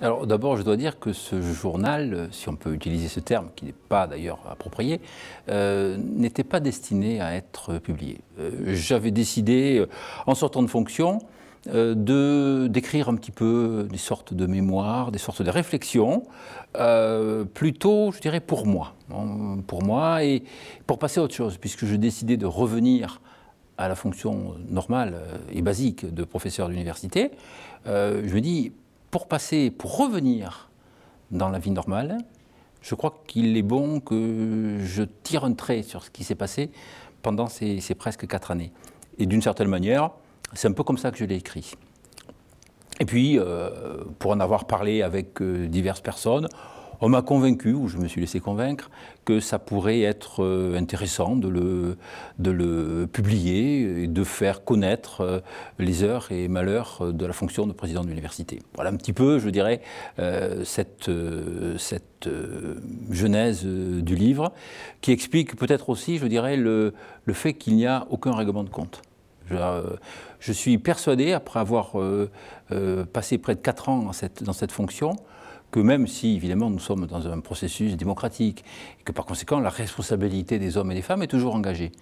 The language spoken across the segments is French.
Alors d'abord, je dois dire que ce journal, si on peut utiliser ce terme, qui n'est pas d'ailleurs approprié, euh, n'était pas destiné à être publié. Euh, j'avais décidé, euh, en sortant de fonction, de d'écrire un petit peu des sortes de mémoires, des sortes de réflexions, plutôt, je dirais, pour moi, hein, pour moi et pour passer à autre chose, puisque je décidais de revenir à la fonction normale et basique de professeur d'université. je me dis pour passer, pour revenir dans la vie normale, je crois qu'il est bon que je tire un trait sur ce qui s'est passé pendant ces, presque quatre années. Et d'une certaine manière, c'est un peu comme ça que je l'ai écrit. Et puis, euh, pour en avoir parlé avec euh, diverses personnes, on m'a convaincu, ou je me suis laissé convaincre, que ça pourrait être euh, intéressant de le, publier et de faire connaître euh, les heures et malheurs euh, de la fonction de président de l'université. Voilà un petit peu, je dirais, cette, cette genèse du livre, qui explique peut-être aussi, je dirais, le, fait qu'il n'y a aucun règlement de compte. Je, suis persuadé, après avoir passé près de 4 ans dans cette fonction, que même si, évidemment, nous sommes dans un processus démocratique, et que par conséquent, la responsabilité des hommes et des femmes est toujours engagée.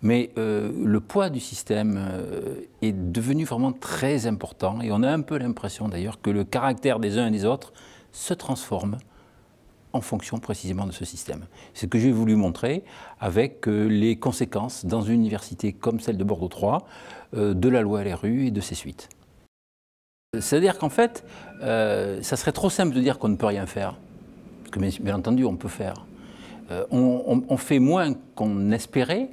Mais euh, le poids du système euh, est devenu vraiment très important, et on a un peu l'impression d'ailleurs que le caractère des uns et des autres se transforme en fonction précisément de ce système. C'est ce que j'ai voulu montrer avec euh, les conséquences dans une université comme celle de Bordeaux 3 de la loi LRU et de ses suites. C'est-à-dire qu'en fait, euh, ça serait trop simple de dire qu'on ne peut rien faire. que bien, entendu, on peut faire. Euh, on, fait moins qu'on espérait,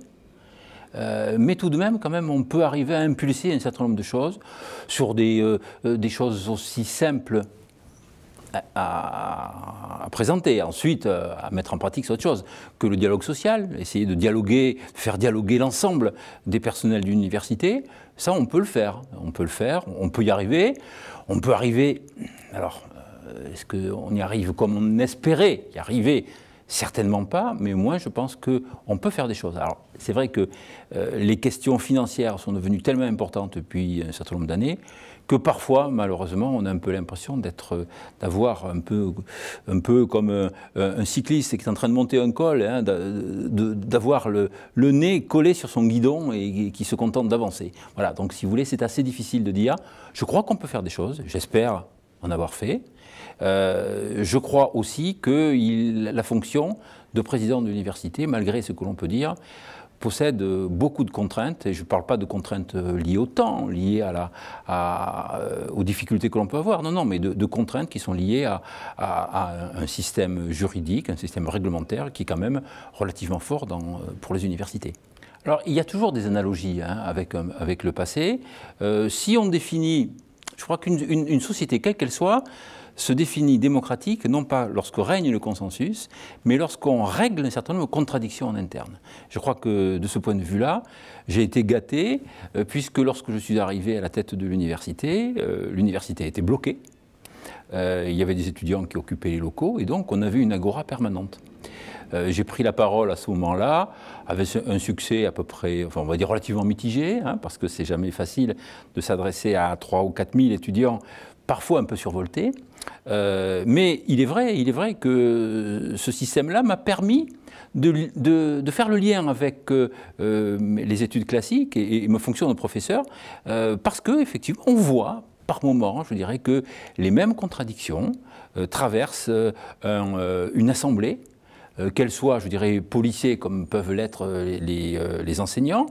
euh, mais tout de même, quand même, on peut arriver à impulser un certain nombre de choses sur des choses aussi simples à, présenter, ensuite euh, à mettre en pratique, c'est autre chose que le dialogue social, essayer de dialoguer, faire dialoguer l'ensemble des personnels d'université, ça on peut le faire, on peut le faire, on peut y arriver, on peut arriver, alors euh, est-ce qu'on y arrive comme on espérait y arriver Certainement pas, mais moi je pense qu'on peut faire des choses. Alors c'est vrai que euh, les questions financières sont devenues tellement importantes depuis un certain nombre d'années que parfois, malheureusement, on a un peu l'impression d'être, d'avoir un peu, un peu comme euh, un, cycliste qui est en train de monter un col, hein, d'avoir le, nez collé sur son guidon et qui se contente d'avancer. Voilà, donc si vous voulez, c'est assez difficile de dire, je crois qu'on peut faire des choses, j'espère en avoir fait. Euh, je crois aussi que la fonction de président de l'université, malgré ce que l'on peut dire, possède beaucoup de contraintes, et je ne parle pas de contraintes liées au temps, liées à la, euh, aux difficultés que l'on peut avoir, non, non, mais de, contraintes qui sont liées à, un système juridique, un système réglementaire qui est quand même relativement fort euh, pour les universités. Alors, il y a toujours des analogies hein, avec, avec le passé. si on définit je crois qu'une société, quelle qu'elle soit, se définit démocratique non pas lorsque règne le consensus, mais lorsqu'on règle un certain nombre de contradictions en interne. Je crois que de ce point de vue-là, j'ai été gâté, euh, puisque lorsque je suis arrivé à la tête de l'université, euh, l'université a été bloquée. Euh, il y avait des étudiants qui occupaient les locaux, et donc on avait une agora permanente. Euh, j'ai pris la parole à ce moment-là, avec un succès à peu près, enfin, on va dire relativement mitigé, hein, parce que c'est jamais facile de s'adresser à 3 ou 4 000 étudiants, parfois un peu survoltés. Euh, mais il est vrai, il est vrai que ce système-là m'a permis de, faire le lien avec euh, les études classiques et, me ma fonction de professeur, parce que effectivement, on voit par moment, je dirais que les mêmes contradictions traversent une assemblée quelle euh, qu'elles soient, je dirais, policiers comme peuvent l'être euh, euh, les, enseignants,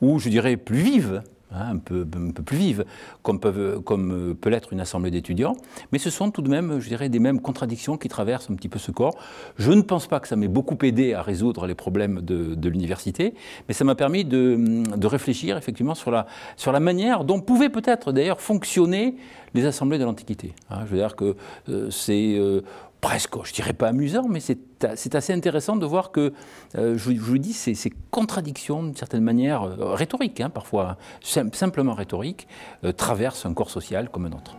ou je dirais plus vives, hein, un, peu, peu, plus vives, comme, peuvent, comme peut l'être une assemblée d'étudiants. Mais ce sont tout de même, je dirais, des mêmes contradictions qui traversent un petit peu ce corps. Je ne pense pas que ça m'ait beaucoup aidé à résoudre les problèmes de, l'université, mais ça m'a permis de, réfléchir effectivement sur la, sur la manière dont pouvaient peut-être d'ailleurs fonctionner les assemblées de l'Antiquité. Hein, je veux dire que c'est presque, je dirais pas amusant, mais c'est assez intéressant de voir que, euh, je, vous dis, ces, contradictions, d'une certaine manière, euh, rhétoriques, hein, parfois, hein. simplement rhétoriques, euh, traversent un corps social comme un autre.